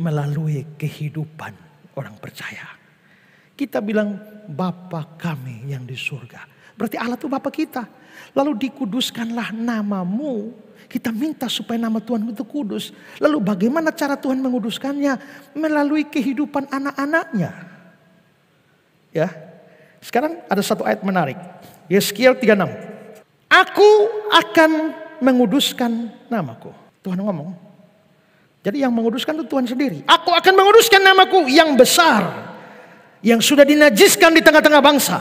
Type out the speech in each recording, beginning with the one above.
melalui kehidupan orang percaya. Kita bilang Bapa kami yang di surga. Berarti Allah itu Bapa kita. Lalu dikuduskanlah namamu. Kita minta supaya nama Tuhan itu kudus. Lalu bagaimana cara Tuhan menguduskannya? Melalui kehidupan anak-anaknya. Ya. Sekarang ada satu ayat menarik. Yeskiel 36. Aku akan menguduskan namaku. Tuhan ngomong, jadi yang menguduskan itu Tuhan sendiri. Aku akan menguduskan namaku yang besar. Yang sudah dinajiskan di tengah-tengah bangsa.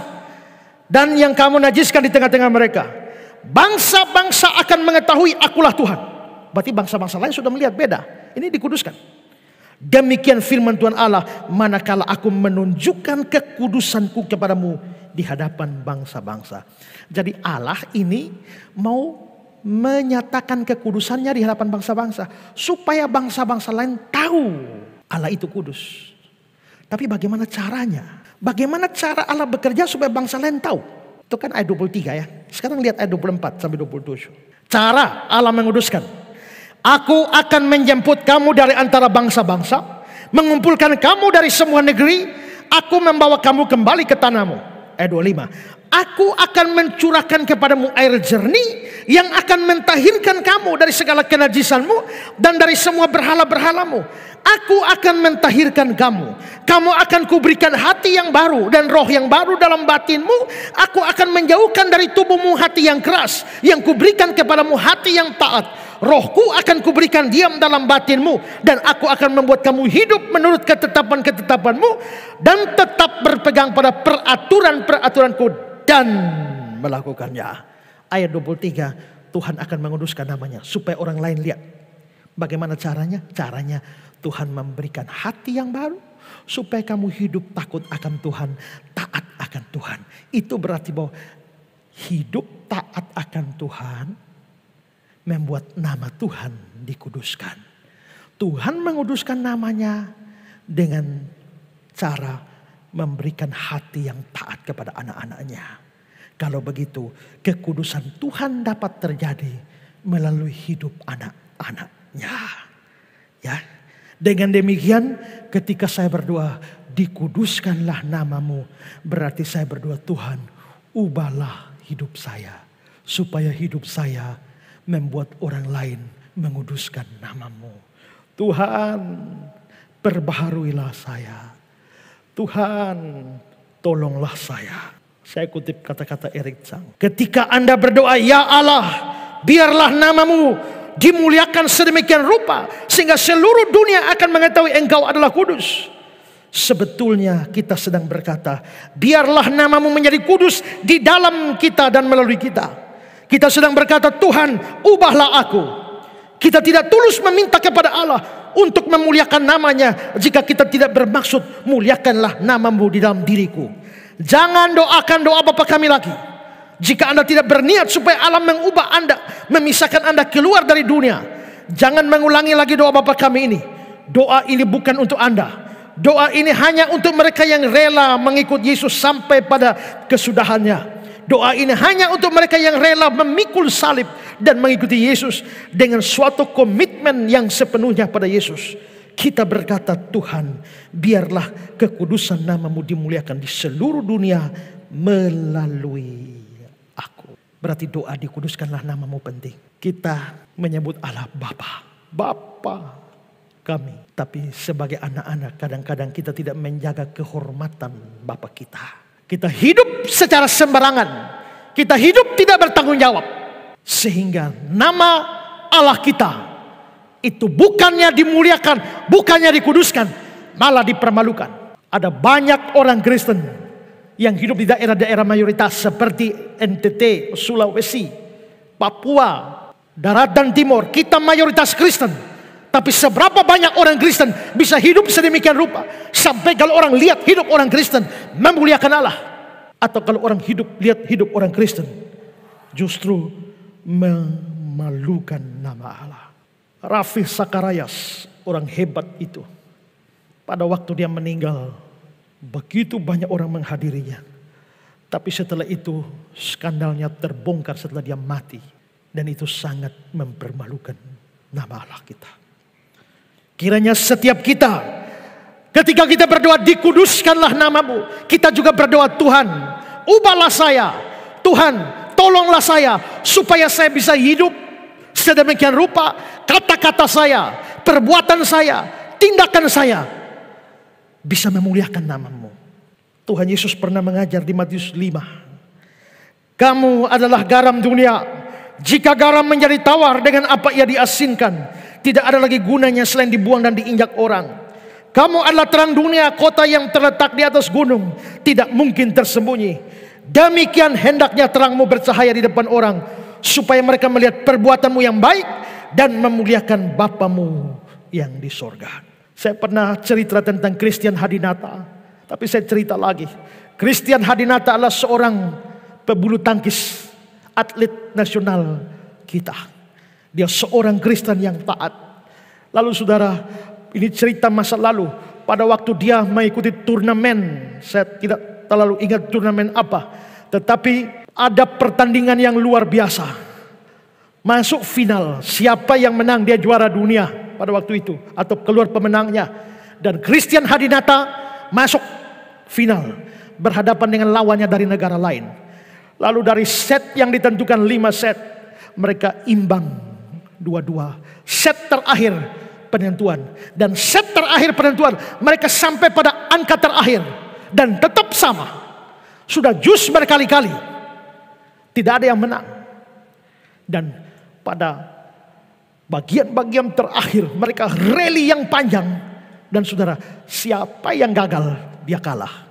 Dan yang kamu najiskan di tengah-tengah mereka. Bangsa-bangsa akan mengetahui akulah Tuhan. Berarti bangsa-bangsa lain sudah melihat beda. Ini dikuduskan. Demikian firman Tuhan Allah. Manakala aku menunjukkan kekudusanku kepadamu di hadapan bangsa-bangsa. Jadi Allah ini mau menyatakan kekudusannya di hadapan bangsa-bangsa supaya bangsa-bangsa lain tahu Allah itu kudus. Tapi bagaimana caranya? Bagaimana cara Allah bekerja supaya bangsa lain tahu? Itu kan ayat 23 ya. Sekarang lihat ayat 24 sampai 27. Cara Allah menguduskan. Aku akan menjemput kamu dari antara bangsa-bangsa, mengumpulkan kamu dari semua negeri, aku membawa kamu kembali ke tanahmu. Ayat 25. Aku akan mencurahkan kepadamu air jernih yang akan mentahirkan kamu dari segala kenajisanmu dan dari semua berhala-berhalamu. Aku akan mentahirkan kamu. Kamu akan kuberikan hati yang baru dan roh yang baru dalam batinmu. Aku akan menjauhkan dari tubuhmu hati yang keras yang kuberikan kepadamu hati yang taat. Rohku akan kuberikan diam dalam batinmu dan aku akan membuat kamu hidup menurut ketetapan-ketetapanmu dan tetap berpegang pada peraturan-peraturanku dan melakukannya ayat 23 Tuhan akan menguduskan namanya supaya orang lain lihat. Bagaimana caranya? Caranya Tuhan memberikan hati yang baru supaya kamu hidup takut akan Tuhan, taat akan Tuhan. Itu berarti bahwa hidup taat akan Tuhan membuat nama Tuhan dikuduskan. Tuhan menguduskan namanya dengan cara memberikan hati yang taat kepada anak-anaknya. Kalau begitu, kekudusan Tuhan dapat terjadi melalui hidup anak-anaknya. Ya. Dengan demikian, ketika saya berdoa, dikuduskanlah namamu. Berarti saya berdoa, Tuhan, ubahlah hidup saya. Supaya hidup saya membuat orang lain menguduskan namamu. Tuhan, perbaharuilah saya. Tuhan, tolonglah saya. Saya kutip kata-kata Erik Chang. Ketika Anda berdoa, Ya Allah, biarlah namamu dimuliakan sedemikian rupa. Sehingga seluruh dunia akan mengetahui engkau adalah kudus. Sebetulnya kita sedang berkata, biarlah namamu menjadi kudus di dalam kita dan melalui kita. Kita sedang berkata, Tuhan ubahlah aku. Kita tidak tulus meminta kepada Allah, untuk memuliakan namanya jika kita tidak bermaksud muliakanlah namamu di dalam diriku Jangan doakan doa Bapak kami lagi. Jika Anda tidak berniat supaya alam mengubah Anda, memisahkan Anda keluar dari dunia, jangan mengulangi lagi doa Bapak kami ini. Doa ini bukan untuk Anda. Doa ini hanya untuk mereka yang rela mengikut Yesus sampai pada kesudahannya. Doa ini hanya untuk mereka yang rela memikul salib dan mengikuti Yesus dengan suatu komitmen yang sepenuhnya pada Yesus. Kita berkata Tuhan biarlah kekudusan namamu dimuliakan di seluruh dunia melalui aku. Berarti doa dikuduskanlah namamu penting. Kita menyebut Allah Bapa. Bapa kami. Tapi sebagai anak-anak kadang-kadang kita tidak menjaga kehormatan Bapa kita. Kita hidup secara sembarangan. Kita hidup tidak bertanggung jawab. Sehingga nama Allah kita itu bukannya dimuliakan, bukannya dikuduskan, malah dipermalukan. Ada banyak orang Kristen yang hidup di daerah-daerah mayoritas seperti NTT, Sulawesi, Papua, Darat dan Timur. Kita mayoritas Kristen. Tapi seberapa banyak orang Kristen bisa hidup sedemikian rupa sampai kalau orang lihat hidup orang Kristen memuliakan Allah atau kalau orang hidup lihat hidup orang Kristen justru memalukan nama Allah. Rafi Sakarayas, orang hebat itu. Pada waktu dia meninggal, begitu banyak orang menghadirinya. Tapi setelah itu skandalnya terbongkar setelah dia mati. Dan itu sangat mempermalukan nama Allah kita. Kiranya setiap kita ketika kita berdoa dikuduskanlah namamu. Kita juga berdoa Tuhan ubahlah saya. Tuhan tolonglah saya supaya saya bisa hidup sedemikian rupa kata-kata saya, perbuatan saya, tindakan saya bisa memuliakan namamu. Tuhan Yesus pernah mengajar di Matius 5. Kamu adalah garam dunia. Jika garam menjadi tawar dengan apa ia diasinkan, tidak ada lagi gunanya selain dibuang dan diinjak orang. Kamu adalah terang dunia, kota yang terletak di atas gunung, tidak mungkin tersembunyi. Demikian hendaknya terangmu bercahaya di depan orang, supaya mereka melihat perbuatanmu yang baik dan memuliakan Bapamu yang di sorga. Saya pernah cerita tentang Christian Hadinata, tapi saya cerita lagi. Christian Hadinata adalah seorang pebulu tangkis atlet nasional kita. Dia seorang Kristen yang taat. Lalu saudara, ini cerita masa lalu. Pada waktu dia mengikuti turnamen, saya tidak terlalu ingat turnamen apa. Tetapi ada pertandingan yang luar biasa Masuk final. Siapa yang menang dia juara dunia pada waktu itu. Atau keluar pemenangnya. Dan Christian Hadinata masuk final. Berhadapan dengan lawannya dari negara lain. Lalu dari set yang ditentukan 5 set. Mereka imbang dua-dua. Set terakhir penentuan. Dan set terakhir penentuan. Mereka sampai pada angka terakhir. Dan tetap sama. Sudah jus berkali-kali. Tidak ada yang menang. Dan pada bagian-bagian terakhir mereka rally yang panjang dan saudara siapa yang gagal dia kalah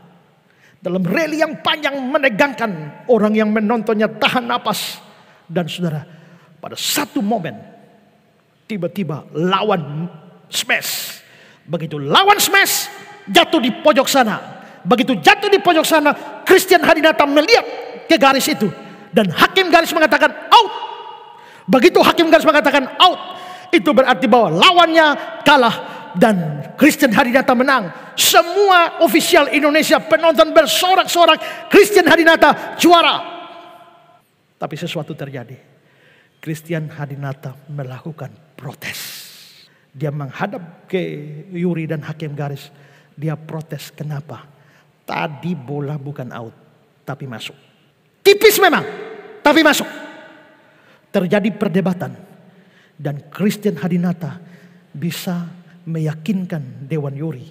dalam rally yang panjang menegangkan orang yang menontonnya tahan napas dan saudara pada satu momen tiba-tiba lawan smash begitu lawan smash jatuh di pojok sana begitu jatuh di pojok sana Christian Hadinata melihat ke garis itu dan hakim garis mengatakan out Begitu hakim garis mengatakan out, itu berarti bahwa lawannya kalah dan Christian Hadinata menang. Semua ofisial Indonesia penonton bersorak-sorak Christian Hadinata juara. Tapi sesuatu terjadi. Christian Hadinata melakukan protes. Dia menghadap ke Yuri dan hakim garis. Dia protes kenapa? Tadi bola bukan out, tapi masuk. Tipis memang, tapi masuk. Terjadi perdebatan. Dan Christian Hadinata bisa meyakinkan Dewan Yuri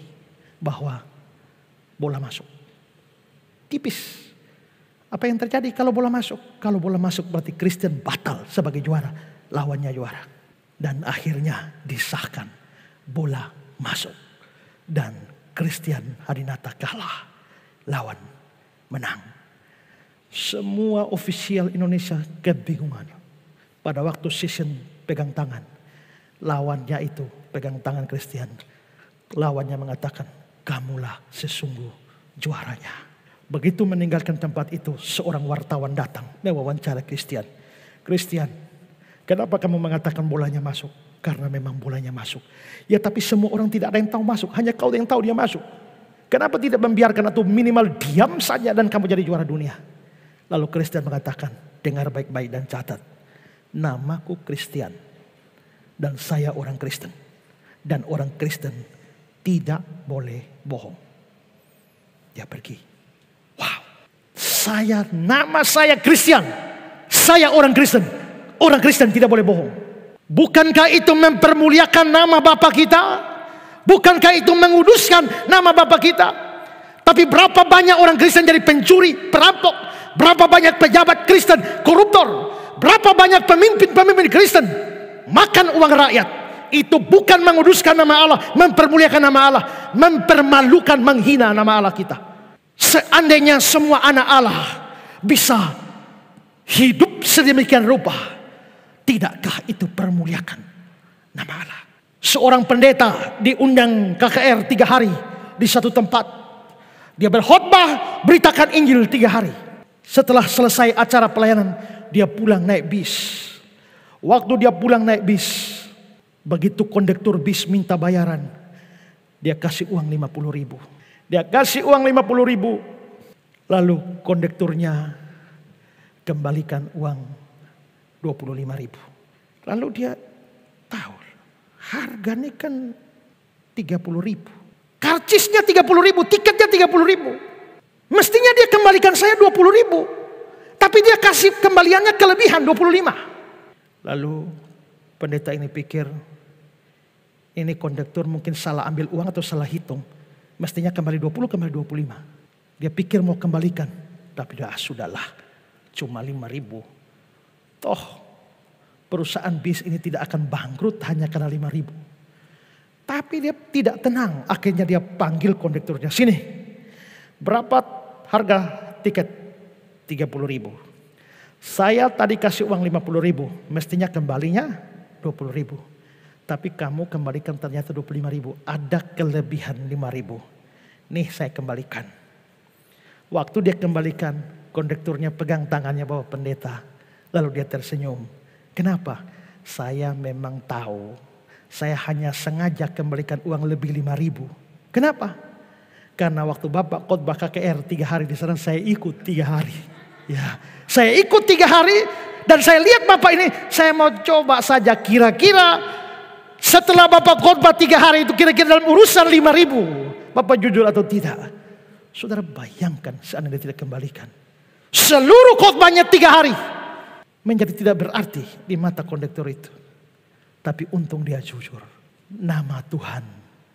bahwa bola masuk. Tipis. Apa yang terjadi kalau bola masuk? Kalau bola masuk berarti Christian batal sebagai juara. Lawannya juara. Dan akhirnya disahkan bola masuk. Dan Christian Hadinata kalah. Lawan menang. Semua ofisial Indonesia kebingungan pada waktu season pegang tangan. Lawannya itu pegang tangan Kristen. Lawannya mengatakan, kamulah sesungguh juaranya. Begitu meninggalkan tempat itu, seorang wartawan datang mewawancara Christian. Christian, kenapa kamu mengatakan bolanya masuk? Karena memang bolanya masuk. Ya tapi semua orang tidak ada yang tahu masuk, hanya kau yang tahu dia masuk. Kenapa tidak membiarkan atau minimal diam saja dan kamu jadi juara dunia? Lalu Christian mengatakan, dengar baik-baik dan catat namaku Kristen dan saya orang Kristen dan orang Kristen tidak boleh bohong. Dia pergi. Wow. Saya nama saya Kristen. Saya orang Kristen. Orang Kristen tidak boleh bohong. Bukankah itu mempermuliakan nama Bapa kita? Bukankah itu menguduskan nama Bapa kita? Tapi berapa banyak orang Kristen jadi pencuri, perampok, Berapa banyak pejabat Kristen koruptor? Berapa banyak pemimpin-pemimpin Kristen makan uang rakyat? Itu bukan menguduskan nama Allah, mempermuliakan nama Allah, mempermalukan, menghina nama Allah kita. Seandainya semua anak Allah bisa hidup sedemikian rupa, tidakkah itu permuliakan nama Allah? Seorang pendeta diundang KKR tiga hari di satu tempat. Dia berkhotbah, beritakan Injil tiga hari. Setelah selesai acara pelayanan, dia pulang naik bis. Waktu dia pulang naik bis, begitu kondektur bis minta bayaran, dia kasih uang 50 ribu. Dia kasih uang 50 ribu. Lalu kondekturnya kembalikan uang 25 ribu. Lalu dia tahu harganya kan 30 ribu. Karcisnya 30 ribu, tiketnya 30 ribu. Mestinya dia kembalikan saya 20 ribu. Tapi dia kasih kembaliannya kelebihan 25. Lalu pendeta ini pikir, ini kondektur mungkin salah ambil uang atau salah hitung. Mestinya kembali 20, kembali 25. Dia pikir mau kembalikan. Tapi dah sudahlah, cuma 5 ribu. Toh perusahaan bis ini tidak akan bangkrut hanya karena 5 ribu. Tapi dia tidak tenang. Akhirnya dia panggil kondekturnya. Sini, berapa harga tiket 30 ribu. Saya tadi kasih uang 50 ribu, mestinya kembalinya 20 ribu. Tapi kamu kembalikan ternyata 25 ribu, ada kelebihan 5 ribu. Nih saya kembalikan. Waktu dia kembalikan, kondekturnya pegang tangannya bawa pendeta. Lalu dia tersenyum. Kenapa? Saya memang tahu. Saya hanya sengaja kembalikan uang lebih 5 ribu. Kenapa? Karena waktu Bapak khotbah KKR tiga hari di sana saya ikut tiga hari. Ya, saya ikut tiga hari dan saya lihat Bapak ini saya mau coba saja kira-kira setelah Bapak khotbah tiga hari itu kira-kira dalam urusan lima ribu. Bapak jujur atau tidak. Saudara bayangkan seandainya tidak kembalikan. Seluruh khotbahnya tiga hari. Menjadi tidak berarti di mata kondektor itu. Tapi untung dia jujur. Nama Tuhan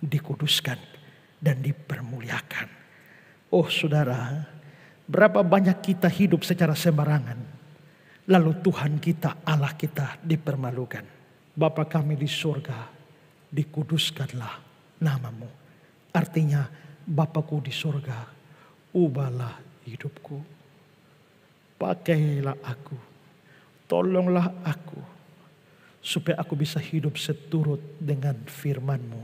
dikuduskan dan dipermuliakan. Oh saudara, berapa banyak kita hidup secara sembarangan. Lalu Tuhan kita, Allah kita dipermalukan. Bapa kami di surga, dikuduskanlah namamu. Artinya, Bapakku di surga, ubahlah hidupku. Pakailah aku, tolonglah aku. Supaya aku bisa hidup seturut dengan firmanmu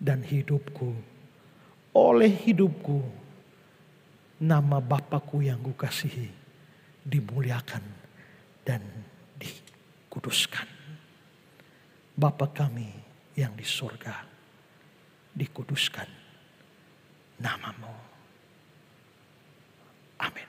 dan hidupku oleh hidupku nama Bapakku yang kukasihi dimuliakan dan dikuduskan. Bapa kami yang di surga dikuduskan namamu. Amin.